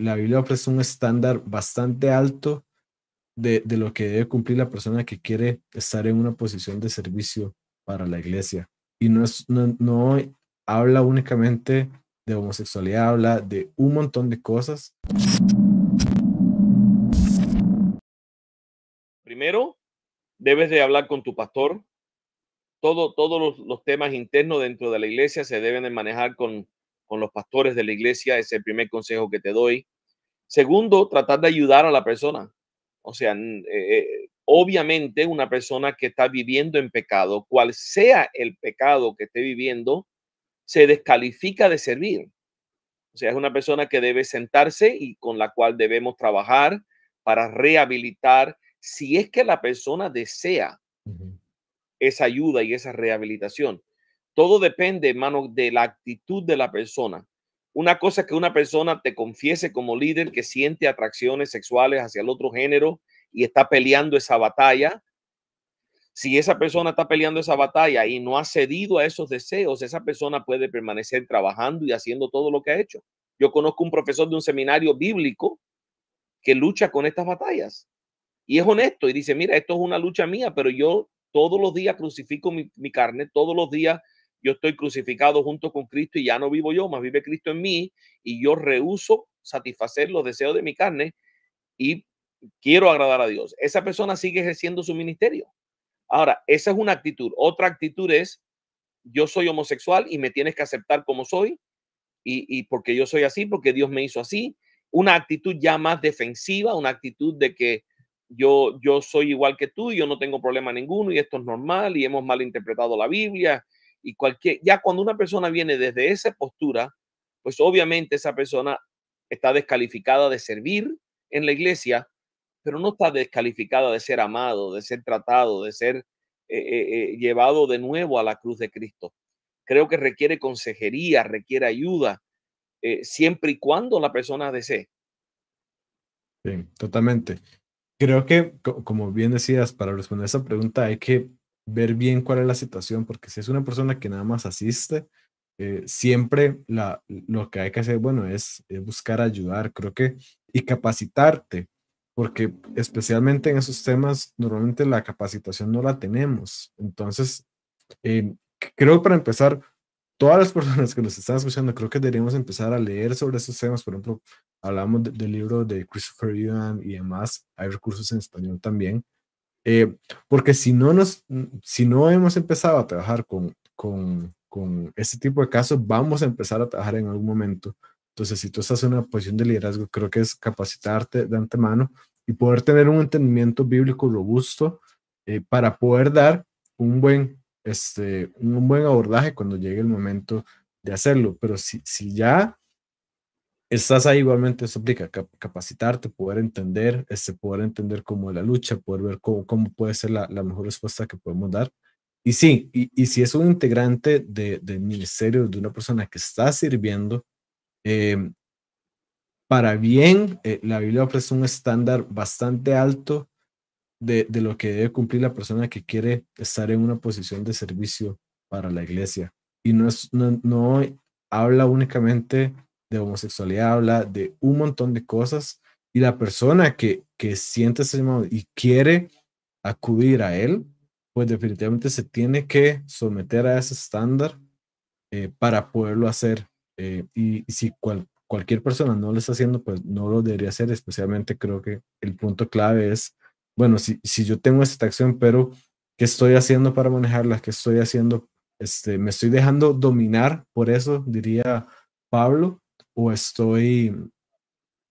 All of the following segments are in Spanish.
la Biblia ofrece un estándar bastante alto de, lo que debe cumplir la persona que quiere estar en una posición de servicio para la iglesia. Y no, no, habla únicamente de homosexualidad, habla de un montón de cosas. Primero, debes de hablar con tu pastor. Todo, todos los, temas internos dentro de la iglesia se deben de manejar con, con los pastores de la iglesia. Es el primer consejo que te doy. Segundo, tratar de ayudar a la persona. O sea, eh, eh, obviamente una persona que está viviendo en pecado, cual sea el pecado que esté viviendo, se descalifica de servir. O sea, es una persona que debe sentarse y con la cual debemos trabajar para rehabilitar, si es que la persona desea esa ayuda y esa rehabilitación. Todo depende, hermano, de la actitud de la persona. Una cosa es que una persona te confiese como líder que siente atracciones sexuales hacia el otro género y está peleando esa batalla. Si esa persona está peleando esa batalla y no ha cedido a esos deseos, esa persona puede permanecer trabajando y haciendo todo lo que ha hecho. Yo conozco un profesor de un seminario bíblico que lucha con estas batallas y es honesto y dice, mira, esto es una lucha mía, pero yo todos los días crucifico mi, mi carne, todos los días yo estoy crucificado junto con Cristo y ya no vivo yo, más vive Cristo en mí y yo rehuso satisfacer los deseos de mi carne y quiero agradar a Dios. Esa persona sigue ejerciendo su ministerio. Ahora, esa es una actitud. Otra actitud es, yo soy homosexual y me tienes que aceptar como soy y, porque yo soy así, porque Dios me hizo así. Una actitud ya más defensiva, una actitud de que yo, yo soy igual que tú, yo no tengo problema ninguno y esto es normal y hemos malinterpretado la Biblia y cualquier, ya cuando una persona viene desde esa postura, pues obviamente esa persona está descalificada de servir en la iglesia, pero no está descalificada de ser amado, de ser tratado, de ser eh, eh, eh, llevado de nuevo a la cruz de Cristo. Creo que requiere consejería, requiere ayuda, siempre y cuando la persona desee. Sí, totalmente. Creo que, como bien decías, para responder esa pregunta hay que ver bien cuál es la situación, porque si es una persona que nada más asiste, eh, siempre la, lo que hay que hacer, bueno, es, eh, buscar ayudar, creo que, y capacitarte, porque especialmente en esos temas, normalmente la capacitación no la tenemos. Entonces, eh, creo que para empezar, todas las personas que nos están escuchando, creo que deberíamos empezar a leer sobre esos temas. Por ejemplo, hablamos del libro de Christopher Ewan y demás. Hay recursos en español también. Eh, porque si no, nos, si no hemos empezado a trabajar con, con, con este tipo de casos, vamos a empezar a trabajar en algún momento. Entonces, si tú estás en una posición de liderazgo, creo que es capacitarte de antemano y poder tener un entendimiento bíblico robusto eh, para poder dar un buen, este, un buen abordaje cuando llegue el momento de hacerlo. Pero si, si ya estás ahí igualmente, eso aplica, capacitarte, poder entender, este, poder entender cómo es la lucha, poder ver cómo, cómo puede ser la, mejor respuesta que podemos dar. Y sí, y, si es un integrante del ministerio, de una persona que está sirviendo, em, para bien, eh, la Biblia ofrece un estándar bastante alto de, lo que debe cumplir la persona que quiere estar en una posición de servicio para la iglesia. Y no, no, no habla únicamente de homosexualidad, habla de un montón de cosas y la persona que, siente ese llamado y quiere acudir a él, pues definitivamente se tiene que someter a ese estándar eh, para poderlo hacer. Eh, y, si cualquier persona no lo está haciendo, pues no lo debería hacer. Especialmente creo que el punto clave es, bueno, si, si yo tengo esta acción, pero ¿qué estoy haciendo para manejarla? ¿Qué estoy haciendo? Este, me estoy dejando dominar por eso, diría Pablo, estoy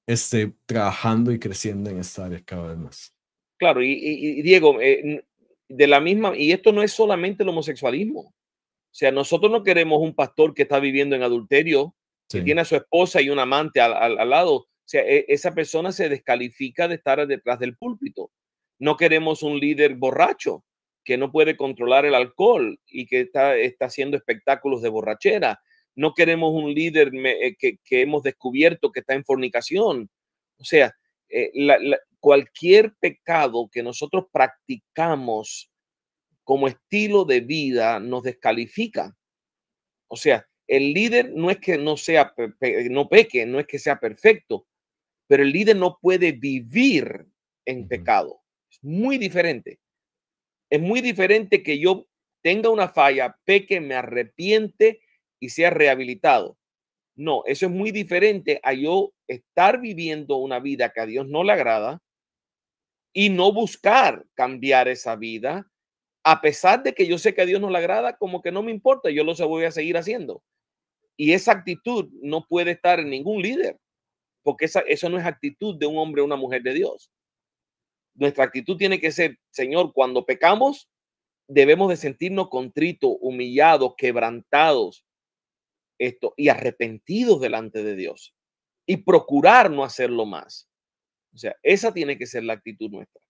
este, trabajando y creciendo en esta área cada vez más. Claro, y, Diego, eh, de la misma, y esto no es solamente el homosexualismo. O sea, nosotros no queremos un pastor que está viviendo en adulterio, que tiene a su esposa y un amante al, lado. O sea, e, esa persona se descalifica de estar detrás del púlpito. No queremos un líder borracho que no puede controlar el alcohol y que está, está haciendo espectáculos de borrachera no queremos un líder eh, que, hemos descubierto que está en fornicación. O sea, eh, cualquier pecado que nosotros practicamos como estilo de vida nos descalifica. O sea, el líder no es que no sea, no peque, no es que sea perfecto, pero el líder no puede vivir en pecado. Es muy diferente. Es muy diferente que yo tenga una falla, peque, me arrepiente y sea rehabilitado. No, eso es muy diferente a yo estar viviendo una vida que a Dios no le agrada y no buscar cambiar esa vida, a pesar de que yo sé que a Dios no le agrada, como que no me importa, yo lo voy a seguir haciendo. Y esa actitud no puede estar en ningún líder, porque eso no es actitud de un hombre o una mujer de Dios. Nuestra actitud tiene que ser, Señor, cuando pecamos, debemos de sentirnos contritos, humillados, quebrantados, esto y arrepentidos delante de Dios y procurar no hacerlo más. O sea, esa tiene que ser la actitud nuestra.